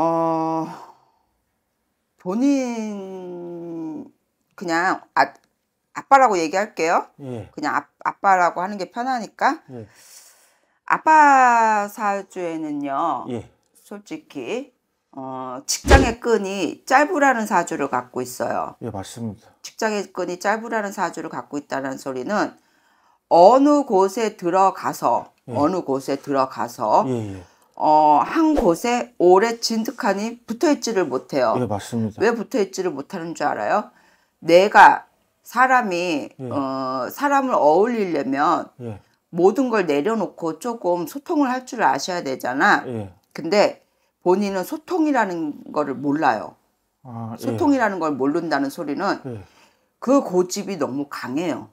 어, 본인, 그냥, 아, 아빠라고 얘기할게요. 예. 그냥 아, 아빠라고 하는 게 편하니까. 예. 아빠 사주에는요, 예. 솔직히, 어, 직장의 끈이 짧으라는 사주를 갖고 있어요. 예, 맞습니다. 직장의 끈이 짧으라는 사주를 갖고 있다는 소리는 어느 곳에 들어가서, 예. 어느 곳에 들어가서, 예, 예. 어, 한 곳에 오래 진득하니 붙어 있지를 못해요. 예, 맞습니다. 왜 붙어 있지를 못하는 줄 알아요? 내가 사람이 예. 어, 사람을 어울리려면 예. 모든 걸 내려놓고 조금 소통을 할 줄 아셔야 되잖아. 예. 근데 본인은 소통이라는 거를 몰라요. 아, 예. 소통이라는 걸 모른다는 소리는 예. 그 고집이 너무 강해요.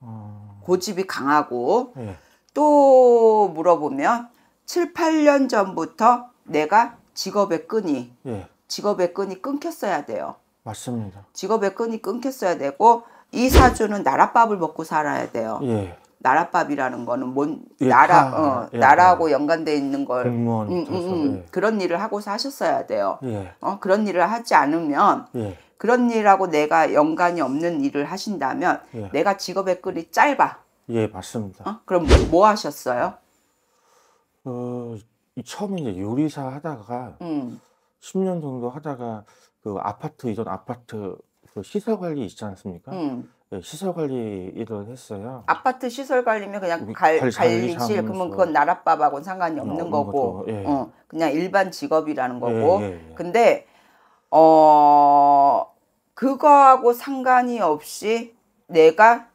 아... 고집이 강하고 예. 또 물어보면 7, 8년 전부터 내가 직업의 끈이 예. 직업의 끈이 끊겼어야 돼요. 맞습니다. 직업의 끈이 끊겼어야 되고 이 사주는 나랏밥을 먹고 살아야 돼요. 예. 나랏밥이라는 거는 뭔 예, 나라 어, 예, 나라하고 예. 연관돼 있는 걸공 음, 음, 음, 예. 그런 일을 하고 사셨어야 돼요. 예. 어, 그런 일을 하지 않으면 예. 그런 일하고 내가 연관이 없는 일을 하신다면 내가 직업의 끈이 짧아. 예 맞습니다. 어? 그럼 뭐, 뭐 하셨어요? 그 처음에 이제 요리사 하다가 음. 10년 정도 하다가 그 아파트 이전 아파트 그 시설 관리 있지 않습니까? 음. 네, 시설 관리 일을 했어요. 아파트 시설 관리면 그냥 음, 갈, 관리 관리실 그러면 그건 나랏밥하고는 상관이 없는, 없는 음, 거고 예. 어, 그냥 일반 직업이라는 예, 거고 예, 예, 근데 어 그거하고 상관이 없이 내가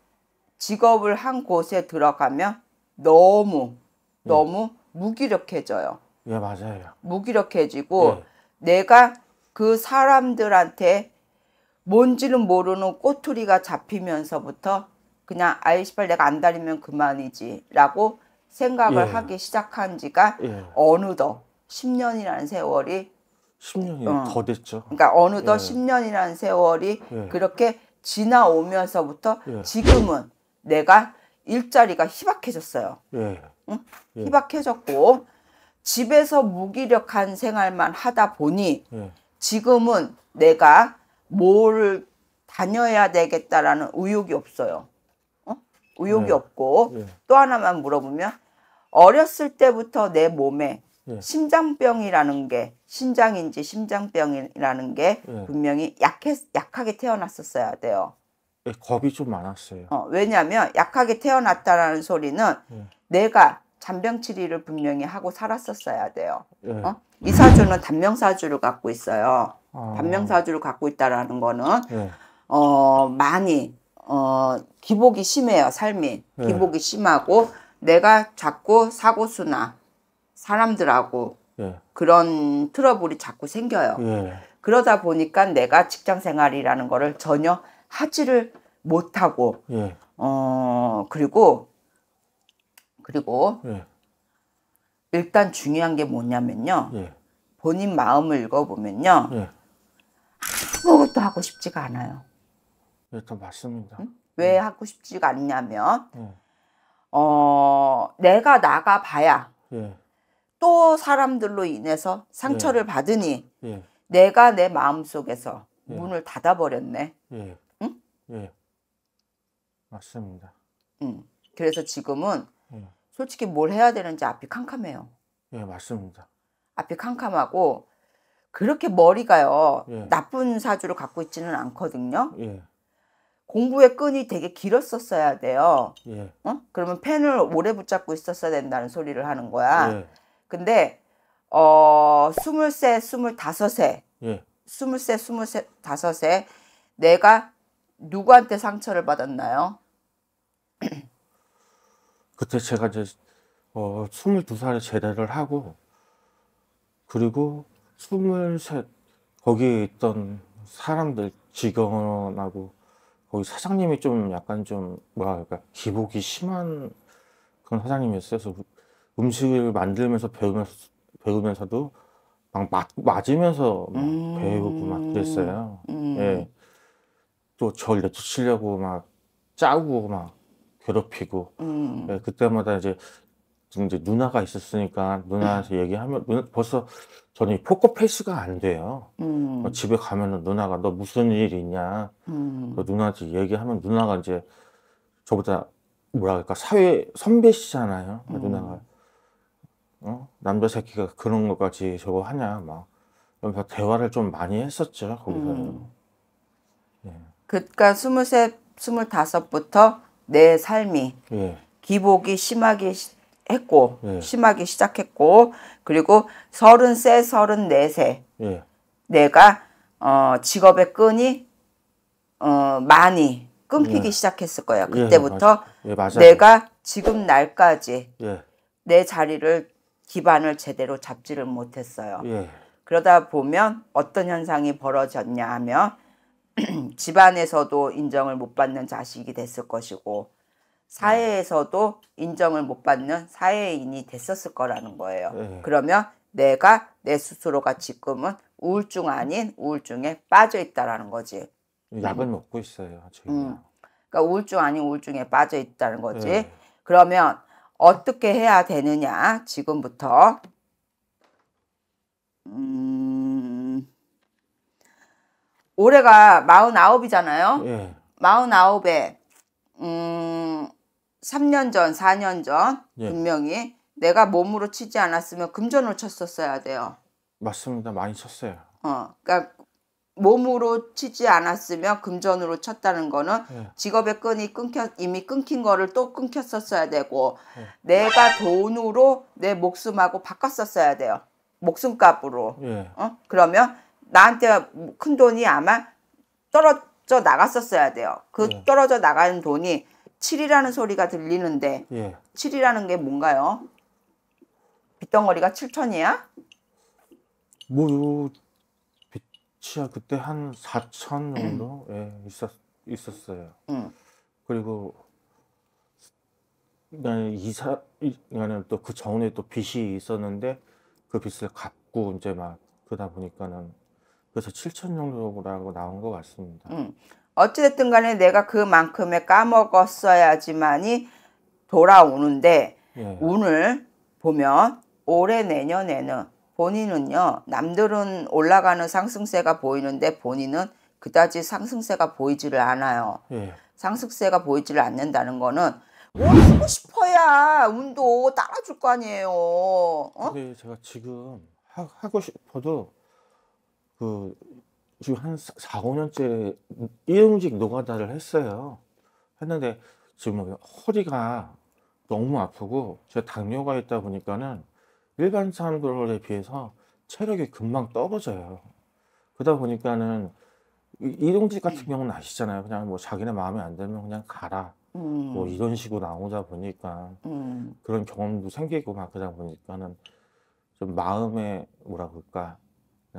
직업을 한 곳에 들어가면 너무 예. 너무 무기력해져요. 예, 맞아요. 무기력해지고 예. 내가 그 사람들한테 뭔지는 모르는 꼬투리가 잡히면서부터 그냥 아이씨발 내가 안 다니면 그만이지라고 생각을 예. 하기 시작한 지가 예. 어느덧 10년이라는 세월이 10년이 응. 어. 더 됐죠. 그러니까 어느덧 예. 10년이라는 세월이 예. 그렇게 지나오면서부터 예. 지금은 내가 일자리가 희박해졌어요. 예. 응? 예. 희박해졌고 집에서 무기력한 생활만 하다 보니 예. 지금은 내가 뭘 다녀야 되겠다라는 의욕이 없어요. 어? 의욕이 네. 없고 예. 또 하나만 물어보면 어렸을 때부터 내 몸에 예. 심장병이라는 게 신장인지 심장병이라는 게 예. 분명히 약해, 약하게 태어났었어야 돼요. 예, 겁이 좀 많았어요. 어, 왜냐하면 약하게 태어났다라는 소리는 네. 내가 잔병치리를 분명히 하고 살았었어야 돼요. 네. 어? 이 사주는 단명사주를 갖고 있어요. 아... 단명사주를 갖고 있다라는 거는 네. 어, 많이 어, 기복이 심해요. 삶이 기복이 심하고 내가 자꾸 사고수나 사람들하고 그런 트러블이 자꾸 생겨요. 그러다 보니까 내가 직장 생활이라는 거를 전혀 하지를 못하고 예. 어 그리고 그리고 예. 일단 중요한 게 뭐냐면요. 예. 본인 마음을 읽어보면요. 예. 아무것도 하고 싶지가 않아요. 일단 예, 맞습니다. 응? 왜 예. 하고 싶지가 않냐면 예. 어 내가 나가 봐야 또 사람들로 인해서 상처를 받으니 내가 내 마음 속에서 문을 닫아버렸네. 예. 맞습니다. 음. 그래서 지금은 예. 솔직히 뭘 해야 되는지 앞이 캄캄해요. 예, 맞습니다. 앞이 캄캄하고 그렇게 머리가요. 예. 나쁜 사주를 갖고 있지는 않거든요. 예. 공부의 끈이 되게 길었었어야 돼요. 예. 어? 그러면 펜을 오래 붙잡고 있었어야 된다는 소리를 하는 거야. 예. 근데 어, 2 3 25세. 예. 23, 25세 내가 누구한테 상처를 받았나요? 그때 제가 이제 어, 22살에 제대를 하고 그리고 23 거기에 있던 사람들 직원하고 거기 사장님이 좀 약간 좀 뭐랄까 기복이 심한 그런 사장님이었어요. 그래서 음식을 만들면서 배우면서 배우면서도 막 맞, 맞으면서 막 음... 배우고 막 그랬어요. 음... 예. 또 저를 내쫓으려고 막 짜고 막 괴롭히고 음. 예, 그때마다 이제 이제 누나가 있었으니까 누나한테 음. 얘기하면 누나, 벌써 저는 포커페이스가 안 돼요. 음. 어, 집에 가면은 누나가 너 무슨 일 있냐. 음. 그 누나한테 얘기하면 누나가 이제 저보다 뭐라 그럴까 사회 선배시잖아요. 그 음. 누나가 어? 남자 새끼가 그런 것까지 저거 하냐 막 그래서 대화를 좀 많이 했었죠 거기서. 음. 그니까2물셋스부터내 삶이 예. 기복이 심하게 시, 했고 예. 심하게 시작했고 그리고 33, 3 4세 예. 내가 어, 직업의 끈이 어, 많이 끊기기 예. 시작했을 거예요. 그때부터 맞, 예, 내가 지금 날까지 예. 내 자리를 기반을 제대로 잡지를 못했어요. 그러다 보면 어떤 현상이 벌어졌냐 하면 집안에서도 인정을 못 받는 자식이 됐을 것이고 사회에서도 인정을 못 받는 사회인이 됐었을 거라는 거예요. 네. 그러면 내가 내 스스로가 지금은 우울증 아닌 우울증에 빠져 있다라는 거지. 약을 음. 먹고 있어요. 음. 그러니까 우울증 아닌 우울증에 빠져 있다는 거지. 네. 그러면 어떻게 해야 되느냐 지금부터 음... 올해가 49이잖아요. 예. 49에 음 3년 전, 4년 전 예. 분명히 내가 몸으로 치지 않았으면 금전을 쳤었어야 돼요. 맞습니다. 많이 쳤어요. 어, 그러니까 몸으로 치지 않았으면 금전으로 쳤다는 거는 예. 직업의 끈이 끊겨 이미 끊긴 거를 또 끊겼었어야 되고 예. 내가 돈으로 내 목숨하고 바꿨었어야 돼요. 목숨값으로. 예. 어? 그러면 나한테 큰 돈이 아마 떨어져 나갔었어야 돼요. 그 예. 떨어져 나가 돈이 7이라는 소리가 들리는데 예. 7이라는 게 뭔가요? 빗덩어리가 7천이야? 뭐빛이 그때 한 4천 정도 예, 있었 있었어요. 음. 그리고 나는 이사 는또 그 전에 또 빚이 있었는데 그 빚을 갚고 이제 막 그러다 보니까는 그래서 7천 정도라고 나온 것 같습니다. 음. 어찌됐든 간에 내가 그만큼의 까먹었어야지만이 돌아오는데 예. 운을 보면 올해 내년에는 본인은요 남들은 올라가는 상승세가 보이는데 본인은 그다지 상승세가 보이지를 않아요. 예. 상승세가 보이지를 않는다는 거는 뭘고 싶어야 운도 따라줄 거 아니에요. 어? 근데 제가 지금 하, 하고 싶어도 그 지금 한 4, 5년째 일용직 노가다를 했어요. 했는데 지금 뭐 허리가 너무 아프고 제가 당뇨가 있다 보니까는 일반 사람들에 비해서 체력이 금방 떨어져요. 그러다 보니까는 이동직 같은 경우는 아시잖아요. 그냥 뭐 자기네 마음에 안 들면 그냥 가라. 뭐 음. 뭐 이런 식으로 나오다 보니까 음. 그런 경험도 생기고 막 그러다 보니까는 좀 마음에 뭐라 그럴까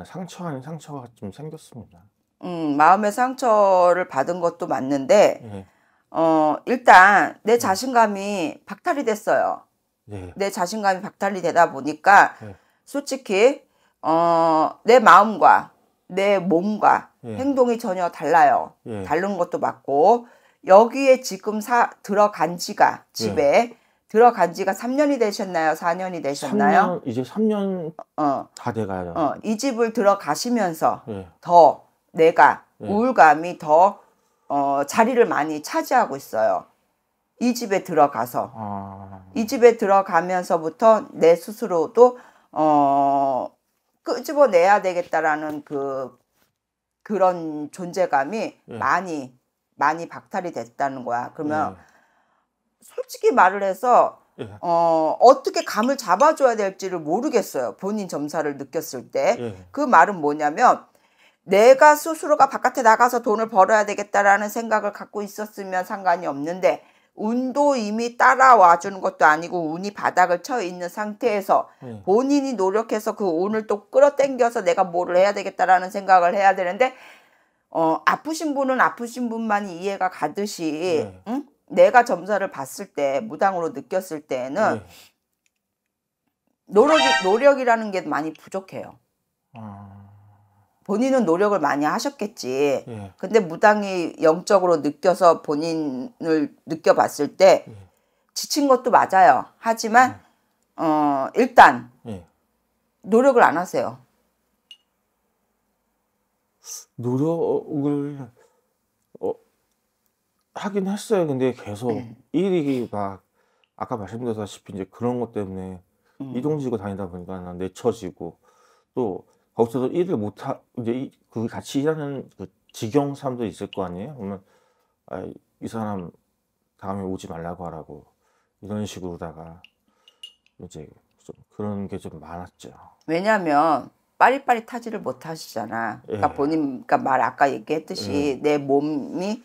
상처 아닌 상처가 좀 생겼습니다. 음, 마음의 상처를 받은 것도 맞는데, 네. 어, 일단 내 음. 자신감이 박탈이 됐어요. 네. 내 자신감이 박탈이 되다 보니까, 네. 솔직히, 어, 내 마음과 내 몸과 행동이 전혀 달라요. 다른 것도 맞고, 여기에 지금 사, 들어간 지가 집에 들어간 지가 3년이 되셨나요? 4년이 되셨나요? 3년, 이제 3년 어, 다 돼가요. 어, 이 집을 들어가시면서 예. 더 내가 예. 우울감이 더 어, 자리를 많이 차지하고 있어요. 이 집에 들어가서 아... 이 집에 들어가면서부터 내 스스로도 어, 끄집어내야 되겠다라는 그 그런 존재감이 예. 많이 많이 박탈이 됐다는 거야. 그러면 예. 솔직히 말을 해서 예. 어, 어떻게 감을 잡아줘야 될지를 모르겠어요. 본인 점사를 느꼈을 때. 예. 그 말은 뭐냐면 내가 스스로가 바깥에 나가서 돈을 벌어야 되겠다라는 생각을 갖고 있었으면 상관이 없는데 운도 이미 따라와 주는 것도 아니고 운이 바닥을 쳐 있는 상태에서 예. 본인이 노력해서 그 운을 또 끌어당겨서 내가 뭘 해야 되겠다라는 생각을 해야 되는데 어 아프신 분은 아프신 분만이 이해가 가듯이 예. 응? 내가 점사를 봤을 때 무당으로 느꼈을 때는 네. 노력이 노력이라는 게 많이 부족해요. 아. 본인은 노력을 많이 하셨겠지. 예. 근데 무당이 영적으로 느껴서 본인을 느껴봤을 때 예. 지친 것도 맞아요. 하지만 예. 어 일단 예. 노력을 안 하세요. 노력을 하긴 했어요. 근데 계속 네. 일이 막 아까 말씀드렸다시피 이제 그런 것 때문에 음. 이동지고 다니다 보니까 내쳐지고 또 거기서도 일을 못 하 이제 이, 그 같이 일하는 그 직영 사람도 있을 거 아니에요. 그러면 아, 이 사람 다음에 오지 말라고 하라고 이런 식으로다가 이제 좀 그런 게 좀 많았죠. 왜냐하면 빠리빠리타지를 못하시잖아. 그러니까 예. 본인 그러니까 말 아까 얘기했듯이 예. 내 몸이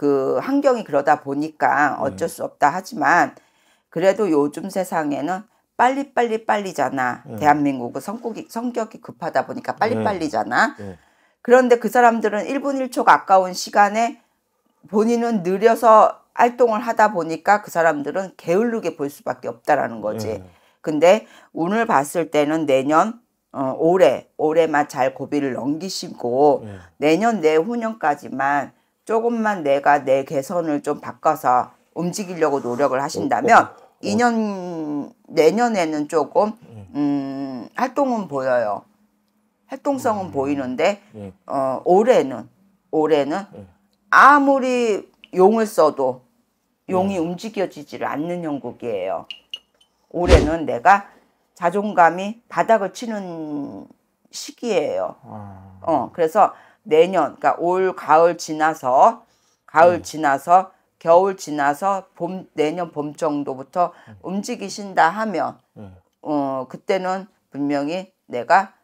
그 환경이 그러다 보니까 네. 어쩔 수 없다 하지만 그래도 요즘 세상에는 빨리 빨리 빨리잖아. 네. 대한민국은 성격이 성격이 급하다 보니까 빨리 네. 빨리잖아. 네. 그런데 그 사람들은 1분 1초가 아까운 시간에 본인은 느려서 활동을 하다 보니까 그 사람들은 게을르게 볼 수밖에 없다라는 거지. 네. 근데 오늘 봤을 때는 내년 어, 올해 올해만 잘 고비를 넘기시고 네. 내년 내후년까지만 조금만 내가 내 개선을 좀 바꿔서 움직이려고 노력을 어, 하신다면 어, 어, 2년 내년에는 조금 예. 음, 활동은 보여요. 활동성은 음. 보이는데 예. 어, 올해는 올해는 예. 아무리 용을 써도 용이 예. 움직여지지를 않는 형국이에요. 올해는 내가 자존감이 바닥을 치는 시기예요. 아. 어, 그래서 내년 그러니까 올 가을 지나서 가을 음. 지나서 겨울 지나서 봄 내년 봄 정도부터 음. 움직이신다 하면 음. 어 그때는 분명히 내가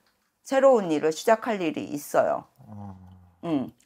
새로운 일을 시작할 일이 있어요. 어. 음.